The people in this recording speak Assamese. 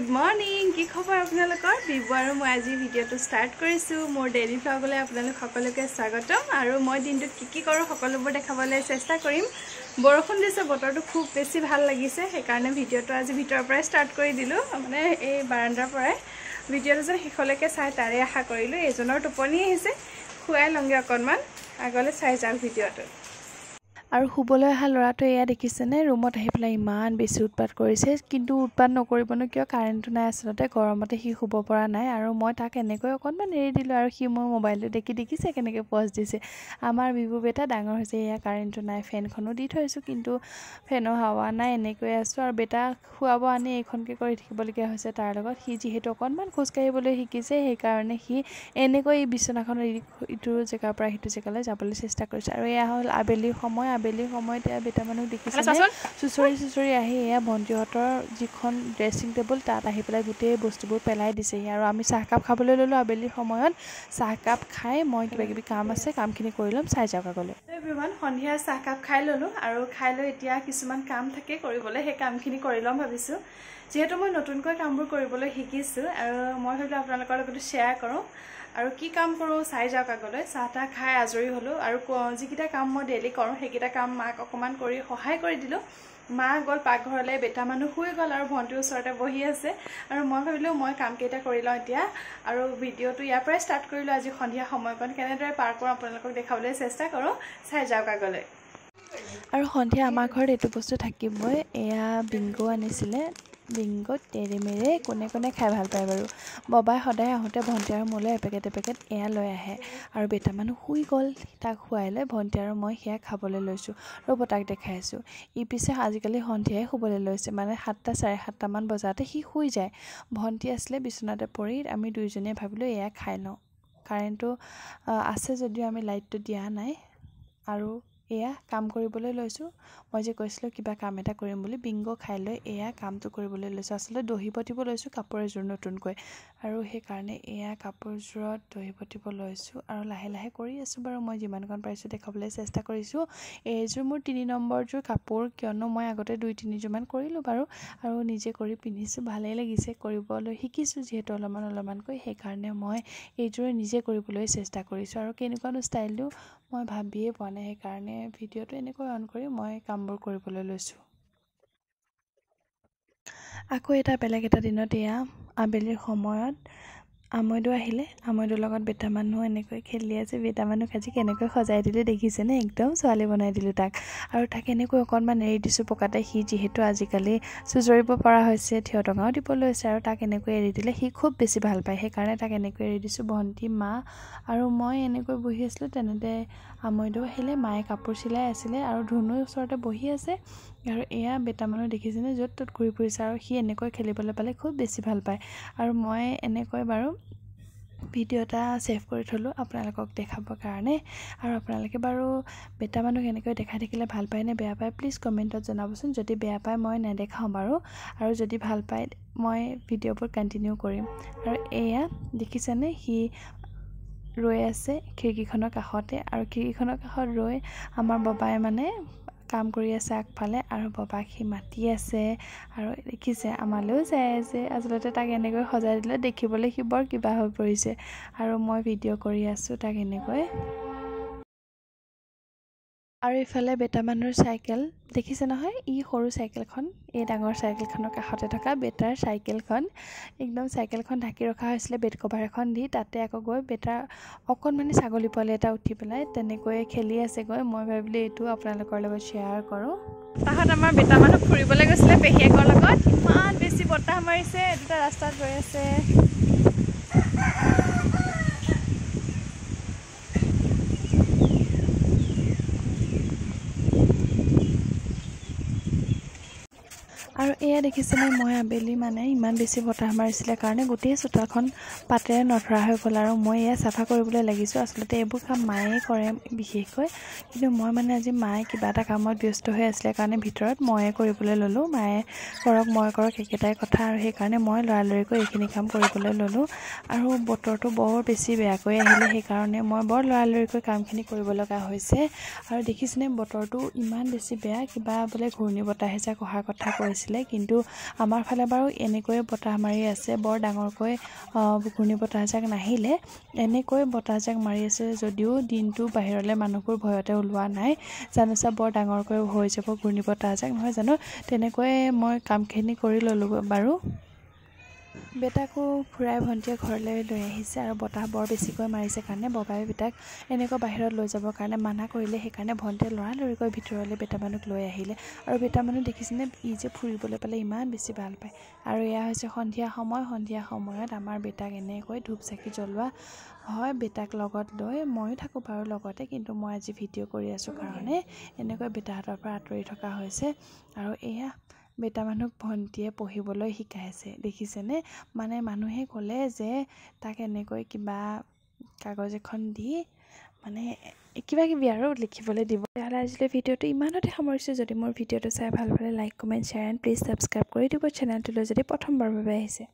গুড মৰ্ণিং কি খবৰ আপোনালোকৰ বিবু আৰু মই আজি ভিডিঅ'টো ষ্টাৰ্ট কৰিছোঁ মোৰ ডেইলি ভ্লগলৈ আপোনালোক সকলোকে স্বাগতম আৰু মই দিনটোত কি কি কৰোঁ সকলোবোৰ দেখাবলৈ চেষ্টা কৰিম বৰষুণ দিছে বতৰটো খুব বেছি ভাল লাগিছে সেইকাৰণে ভিডিঅ'টো আজি ভিতৰৰ পৰাই ষ্টাৰ্ট কৰি দিলোঁ মানে এই বাৰাণ্ডাৰ পৰাই ভিডিঅ'টো যেন শেষলৈকে চাই তাৰে আশা কৰিলোঁ এইজনৰ টোপনি আহিছে খুৱাই লওঁগৈ অকণমান আগলৈ চাই যাওঁ ভিডিঅ'টো আৰু শুবলৈ অহা ল'ৰাটোৱে এয়া দেখিছেনে ৰুমত আহি পেলাই ইমান বেছি উৎপাত কৰিছে কিন্তু উৎপাত নকৰিবনো কিয় কাৰেণ্টটো নাই আচলতে গৰমতে সি শুব পৰা নাই আৰু মই তাক এনেকৈ অকণমান এৰি দিলোঁ আৰু সি মোৰ মোবাইলটো দেখি দেখিছে কেনেকৈ পজ দিছে আমাৰ বিহু বেটা ডাঙৰ হৈছে এয়া কাৰেণ্টটো নাই ফেনখনো দি থৈছোঁ কিন্তু ফেনৰ হাৱা নাই এনেকৈ আছোঁ আৰু বেটা খোৱাব আনি এইখনকে কৰি থাকিবলগীয়া হৈছে তাৰ লগত সি যিহেতু অকণমান খোজকাঢ়িবলৈ শিকিছে সেইকাৰণে সি এনেকৈ এই বিচনাখনৰ ইটোৰ জেগাৰ পৰা সিটো জেগালৈ যাবলৈ চেষ্টা কৰিছে আৰু এয়া হ'ল আবেলিৰ সময় আবেলি সময়ত এয়া বেটা মানুহ দেখিছিলে চুচৰি চুচৰি আহি এয়া ভণ্টিহঁতৰ যিখন ড্ৰেছিং টেবুল তাত আহি পেলাই গোটেই বস্তুবোৰ পেলাই দিছেহি আৰু আমি চাহকাপ খাবলৈ ল'লোঁ আবেলি সময়ত চাহকাপ খাই মই কিবা কিবি কাম আছে কামখিনি কৰি ল'ম চাই যাওক আগলৈ ইমান সন্ধিয়া চাহকাপ খাই ল'লোঁ আৰু খাই লৈ এতিয়া কিছুমান কাম থাকে কৰিবলৈ সেই কামখিনি কৰি ল'ম ভাবিছোঁ যিহেতু মই নতুনকৈ কামবোৰ কৰিবলৈ শিকিছোঁ আৰু মই ভাবিলোঁ আপোনালোকৰ লগতো শ্বেয়াৰ কৰোঁ আৰু কি কাম কৰোঁ চাই যাওক আগলৈ চাহ তাহ খাই আজৰি হ'লোঁ আৰু যিকেইটা কাম মই ডেইলি কৰোঁ সেইকেইটা কাম মাক অকণমান কৰি সহায় কৰি দিলোঁ মা গ'ল পাকঘৰলৈ বেটা মানুহ শুই গ'ল আৰু ভণ্টিৰ ওচৰতে বহি আছে আৰু মই ভাবিলোঁ মই কামকেইটা কৰি লওঁ এতিয়া আৰু ভিডিঅ'টো ইয়াৰ পৰাই ষ্টাৰ্ট কৰিলোঁ আজি সন্ধিয়া সময়কণ কেনেদৰে পাৰ কৰোঁ আপোনালোকক দেখাবলৈ চেষ্টা কৰোঁ চাই যাওক আগলৈ আৰু সন্ধিয়া আমাৰ ঘৰত এইটো বস্তু থাকিবই এয়া বিংগু আনিছিলে ডিংগত তেৰি মেৰে কোনে কোনে খাই ভাল পায় বাৰু ববাই সদায় আহোঁতে ভণ্টি আৰু মোলৈ এপেকেট এপেকেট এয়া লৈ আহে আৰু বেটা শুই গ'ল তাক শুৱাই লৈ ভণ্টি আৰু মই সেয়া খাবলৈ লৈছোঁ ৰ'ব তাক দেখাই আছোঁ ই পিছে আজিকালি সন্ধিয়াই শুবলৈ লৈছে মানে সাতটা চাৰে সাতটামান বজাতে সি শুই যায় ভণ্টি আছিলে বিচনাতে পৰি আমি দুয়োজনীয়ে ভাবিলোঁ এয়া খাই লওঁ কাৰেণ্টটো আছে যদিও আমি লাইটটো দিয়া নাই আৰু এয়া কাম কৰিবলৈ লৈছোঁ মই যে কৈছিলোঁ কিবা কাম এটা কৰিম বুলি বিংগ খাই লৈ এয়া কামটো কৰিবলৈ লৈছোঁ আচলতে দহি বটিব লৈছোঁ কাপোৰ এযোৰ নতুনকৈ আৰু সেইকাৰণে এয়া কাপোৰযোৰত দহি বটিব লৈছোঁ আৰু লাহে লাহে কৰি আছোঁ বাৰু মই যিমানকণ পাৰিছোঁ দেখাবলৈ চেষ্টা কৰিছোঁ এইযোৰ মোৰ তিনি নম্বৰযোৰ কাপোৰ কিয়নো মই আগতে দুই তিনিযোৰমান কৰিলোঁ বাৰু আৰু নিজে কৰি পিন্ধিছোঁ ভালেই লাগিছে কৰিবলৈ শিকিছোঁ যিহেতু অলপমান অলপমানকৈ সেইকাৰণে মই এইযোৰে নিজে কৰিবলৈ চেষ্টা কৰিছোঁ আৰু কেনেকুৱানো ষ্টাইলটো মই ভাবিয়ে পোৱা নাই সেইকাৰণে ভিডিঅ'টো এনেকৈ অন কৰি মই কামবোৰ কৰিবলৈ লৈছোঁ আকৌ এটা বেলেগ এটা দিনত এয়া আবেলিৰ সময়ত আমৈদো আহিলে আমৈদোৰ লগত বেটা মানুহ এনেকৈ খেলি আছে বেটা মানুহ আজি কেনেকৈ সজাই দিলোঁ দেখিছেনে একদম ছোৱালী বনাই দিলোঁ তাক আৰু তাক এনেকৈ অকণমান এৰি দিছোঁ পকাতে সি যিহেতু আজিকালি চুজৰিব পৰা হৈছে থিয় টঙাও দিব লৈছে আৰু তাক এনেকৈ এৰি দিলে সি খুব বেছি ভাল পায় সেইকাৰণে তাক এনেকৈ এৰি দিছোঁ ভণ্টি মা আৰু মই এনেকৈ বহি আছিলোঁ তেনেতে আমৈদো আহিলে মায়ে কাপোৰ চিলাই আছিলে আৰু ধুনুৰ ওচৰতে বহি আছে আৰু এয়া বেটা মানুহ দেখিছেনে য'ত ত'ত ঘূৰি ফুৰিছে আৰু সি এনেকৈ খেলিবলৈ পালে খুব বেছি ভাল পায় আৰু মই এনেকৈ বাৰু ভিডিঅ' এটা ছেভ কৰি থ'লোঁ আপোনালোকক দেখাবৰ কাৰণে আৰু আপোনালোকে বাৰু বেটা মানুহ এনেকৈ দেখাই থাকিলে ভাল পায় নে বেয়া পায় প্লিজ কমেণ্টত জনাবচোন যদি বেয়া পায় মই নেদেখাওঁ বাৰু আৰু যদি ভাল পায় মই ভিডিঅ'বোৰ কণ্টিনিউ কৰিম আৰু এয়া দেখিছেনে সি ৰৈ আছে খিৰিকীখনৰ কাষতে আৰু খিৰিকীখনৰ কাষত ৰৈ আমাৰ বাবাই মানে কাম কৰি আছে আগফালে আৰু বাবাক সি মাতি আছে আৰু দেখিছে আমালৈও চাই আছে আচলতে তাক এনেকৈ সজাই দিলে দেখিবলৈ সি বৰ কিবা হৈ পৰিছে আৰু মই ভিডিঅ' কৰি আছোঁ তাক এনেকৈ আৰু ইফালে বেটা মানুহৰ চাইকেল দেখিছে নহয় ই সৰু চাইকেলখন এই ডাঙৰ চাইকেলখনৰ কাষতে থকা বেটাৰ চাইকেলখন একদম চাইকেলখন ঢাকি ৰখা হৈছিলে বেড কভাৰ এখন দি তাতে আকৌ গৈ বেটাৰ অকণমানি ছাগলী পোৱালি এটা উঠি পেলাই তেনেকৈয়ে খেলি আছে গৈ মই ভাবিলোঁ এইটো আপোনালোকৰ লগত শ্বেয়াৰ কৰোঁ তাহত আমাৰ বেটা মানুহ ফুৰিবলৈ গৈছিলে পেহীয়েকৰ লগত ইমান বেছি বতাহ মাৰিছে দুটা ৰাস্তাত গৈ আছে এয়া দেখিছিলে মই আবেলি মানে ইমান বেছি বতাহ মাৰিছিলে কাৰণে গোটেই চোতালখন পাতেৰে নধৰা হৈ গ'ল আৰু মই এয়া চাফা কৰিবলৈ লাগিছোঁ আচলতে এইবোৰ কাম মায়ে কৰে বিশেষকৈ কিন্তু মই মানে আজি মায়ে কিবা এটা কামত ব্যস্ত হৈ আছিলে কাৰণে ভিতৰত ময়ে কৰিবলৈ ল'লোঁ মায়ে কৰক মই কৰক সেইকেইটাই কথা আৰু সেইকাৰণে মই লৰালৰিকৈ এইখিনি কাম কৰিবলৈ ল'লোঁ আৰু বতৰটো বৰ বেছি বেয়াকৈ আহিলে সেইকাৰণে মই বৰ লৰালৰিকৈ কামখিনি কৰিব লগা হৈছে আৰু দেখিছেনে বতৰটো ইমান বেছি বেয়া কিবা বোলে ঘূৰ্ণী বতাহ যাক অহাৰ কথা কৈছিলে কিন্তু কিন্তু আমাৰ ফালে বাৰু এনেকৈয়ে বতাহ মাৰি আছে বৰ ডাঙৰকৈ ঘূৰ্ণী বতাহজাক নাহিলে এনেকৈ বতাহজাক মাৰি আছে যদিও দিনটো বাহিৰলৈ মানুহবোৰ ভয়তে ওলোৱা নাই জানোচা বৰ ডাঙৰকৈ হৈ যাব ঘূৰ্ণী বতাহজাক নহয় জানো তেনেকৈয়ে মই কামখিনি কৰি ল'লোঁ বাৰু বেটাকো ফুৰাই ভণ্টিয়ে ঘৰলৈ লৈ আহিছে আৰু বতাহ বৰ বেছিকৈ মাৰিছে কাৰণে বগাই বেটাক এনেকৈ বাহিৰত লৈ যাবৰ কাৰণে মানা কৰিলে সেইকাৰণে ভণ্টিয়ে লৰালৰিকৈ ভিতৰলৈ বেটা মানুহক লৈ আহিলে আৰু বেটা মানুহ দেখিছেনে ই যে ফুৰিবলৈ পালে ইমান বেছি ভাল পায় আৰু এয়া হৈছে সন্ধিয়া সময় সন্ধিয়া সময়ত আমাৰ বেটাক এনেকৈ ধূপ চাকি জ্বলোৱা হয় বেটাক লগত লৈ ময়ো থাকোঁ বাৰু লগতে কিন্তু মই আজি ভিডিঅ' কৰি আছোঁ কাৰণে এনেকৈ বেটাহঁতৰ পৰা আঁতৰি থকা হৈছে আৰু এয়া বেটা মানুহক ভণ্টিয়ে পঢ়িবলৈ শিকাই আছে দেখিছেনে মানে মানুহে ক'লে যে তাক এনেকৈ কিবা কাগজ এখন দি মানে কিবা কিবি আৰু লিখিবলৈ দিব তেতিয়াহ'লে আজিলৈ ভিডিঅ'টো ইমানতে সামৰিছোঁ যদি মোৰ ভিডিঅ'টো চাই ভাল পালে like comment share and please subscribe কৰি দিব চেনেলটোলৈ যদি প্ৰথমবাৰৰ বাবে আহিছে